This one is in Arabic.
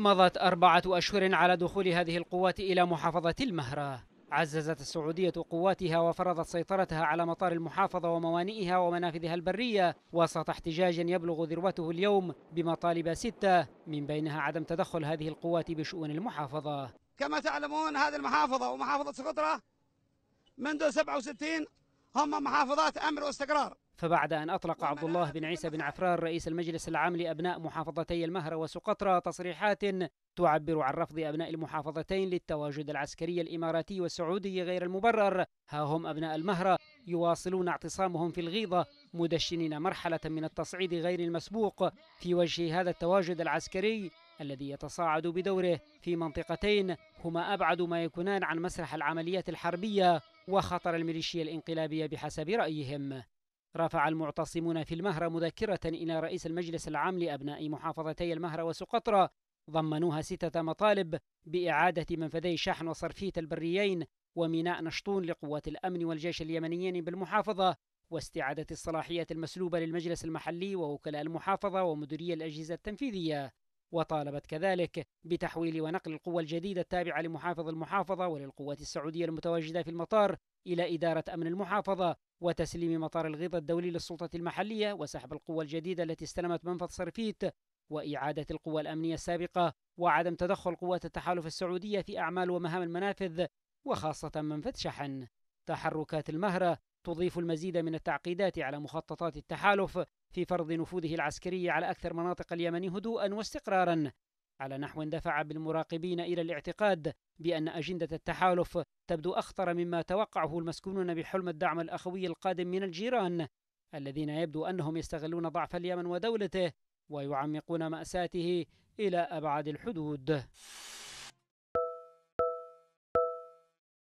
مضت أربعة أشهر على دخول هذه القوات إلى محافظة المهرة عززت السعودية قواتها وفرضت سيطرتها على مطار المحافظة وموانئها ومنافذها البرية وسط احتجاج يبلغ ذروته اليوم بمطالب ستة من بينها عدم تدخل هذه القوات بشؤون المحافظة كما تعلمون هذه المحافظة ومحافظة سقطرة منذ 67 هم محافظات أمر واستقرار فبعد أن أطلق عبد الله بن عيسى بن عفران رئيس المجلس العام لأبناء محافظتي المهرة وسقطرى تصريحات تعبر عن رفض أبناء المحافظتين للتواجد العسكري الإماراتي والسعودي غير المبرر ها هم أبناء المهرة يواصلون اعتصامهم في الغيضة مدشنين مرحلة من التصعيد غير المسبوق في وجه هذا التواجد العسكري الذي يتصاعد بدوره في منطقتين هما أبعد ما يكونان عن مسرح العمليات الحربية وخطر الميليشيا الانقلابية بحسب رأيهم رفع المعتصمون في المهرة مذكرة إلى رئيس المجلس العام لأبناء محافظتي المهرة وسقطرى ضمنوها ستة مطالب بإعادة منفذي شحن وصرفية البريين وميناء نشطون لقوات الأمن والجيش اليمنيين بالمحافظة واستعادة الصلاحية المسلوبة للمجلس المحلي ووكلاء المحافظة ومديري الأجهزة التنفيذية وطالبت كذلك بتحويل ونقل القوة الجديدة التابعة لمحافظ المحافظة وللقوات السعودية المتواجدة في المطار إلى إدارة أمن المحافظة وتسليم مطار الغيض الدولي للسلطة المحلية وسحب القوة الجديدة التي استلمت منفذ صرفيت وإعادة القوى الأمنية السابقة وعدم تدخل قوات التحالف السعودية في أعمال ومهام المنافذ وخاصة منفذ شحن تحركات المهرة تضيف المزيد من التعقيدات على مخططات التحالف في فرض نفوذه العسكري على أكثر مناطق اليمن هدوءا واستقرارا على نحو دفع بالمراقبين إلى الاعتقاد بأن أجندة التحالف تبدو أخطر مما توقعه المسكونون بحلم الدعم الأخوي القادم من الجيران الذين يبدو أنهم يستغلون ضعف اليمن ودولته ويعمقون مأساته إلى أبعد الحدود